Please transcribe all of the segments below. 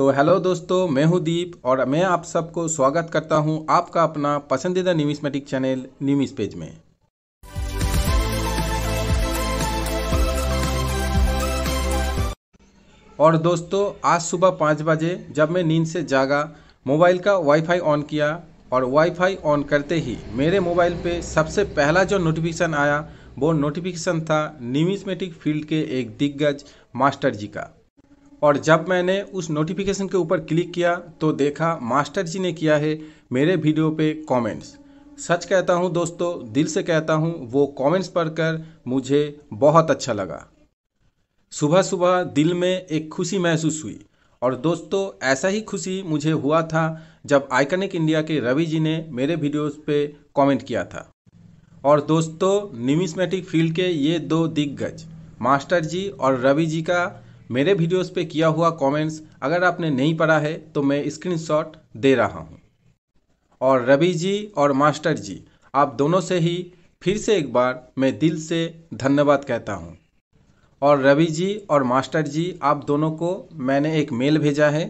तो हेलो दोस्तों मैं हूं दीप और मैं आप सबको स्वागत करता हूं आपका अपना पसंदीदा न्यूमिस्मेटिक चैनल न्यूमिस पेज में और दोस्तों आज सुबह पाँच बजे जब मैं नींद से जागा मोबाइल का वाईफाई ऑन किया और वाईफाई ऑन करते ही मेरे मोबाइल पे सबसे पहला जो नोटिफिकेशन आया वो नोटिफिकेशन था न्यूमिस्मेटिक फील्ड के एक दिग्गज मास्टर जी का और जब मैंने उस नोटिफिकेशन के ऊपर क्लिक किया तो देखा मास्टर जी ने किया है मेरे वीडियो पे कमेंट्स सच कहता हूँ दोस्तों दिल से कहता हूँ वो कमेंट्स पढ़कर मुझे बहुत अच्छा लगा सुबह सुबह दिल में एक खुशी महसूस हुई और दोस्तों ऐसा ही खुशी मुझे हुआ था जब आइकनिक इंडिया के रवि जी ने मेरे वीडियोस पे कमेंट किया था और दोस्तों निमिस्मेटिक फील्ड के ये दो दिग्गज मास्टर जी और रवि जी का मेरे वीडियोस पे किया हुआ कमेंट्स अगर आपने नहीं पढ़ा है तो मैं स्क्रीनशॉट दे रहा हूँ और रवि जी और मास्टर जी आप दोनों से ही फिर से एक बार मैं दिल से धन्यवाद कहता हूँ और रवि जी और मास्टर जी आप दोनों को मैंने एक मेल भेजा है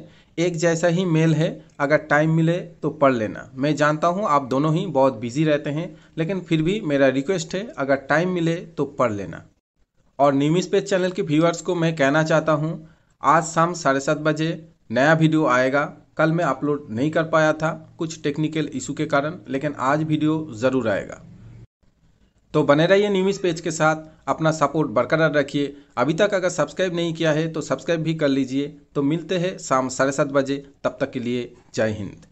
एक जैसा ही मेल है अगर टाइम मिले तो पढ़ लेना मैं जानता हूँ आप दोनों ही बहुत बिजी रहते हैं लेकिन फिर भी मेरा रिक्वेस्ट है अगर टाइम मिले तो पढ़ लेना और न्यू स्पेस चैनल के व्यूअर्स को मैं कहना चाहता हूँ आज शाम साढ़े सात बजे नया वीडियो आएगा कल मैं अपलोड नहीं कर पाया था कुछ टेक्निकल इशू के कारण लेकिन आज वीडियो ज़रूर आएगा तो बने रहिए न्यूज पेज के साथ अपना सपोर्ट बरकरार रखिए अभी तक अगर सब्सक्राइब नहीं किया है तो सब्सक्राइब भी कर लीजिए तो मिलते हैं शाम साढ़े सात बजे तब तक के लिए जय हिंद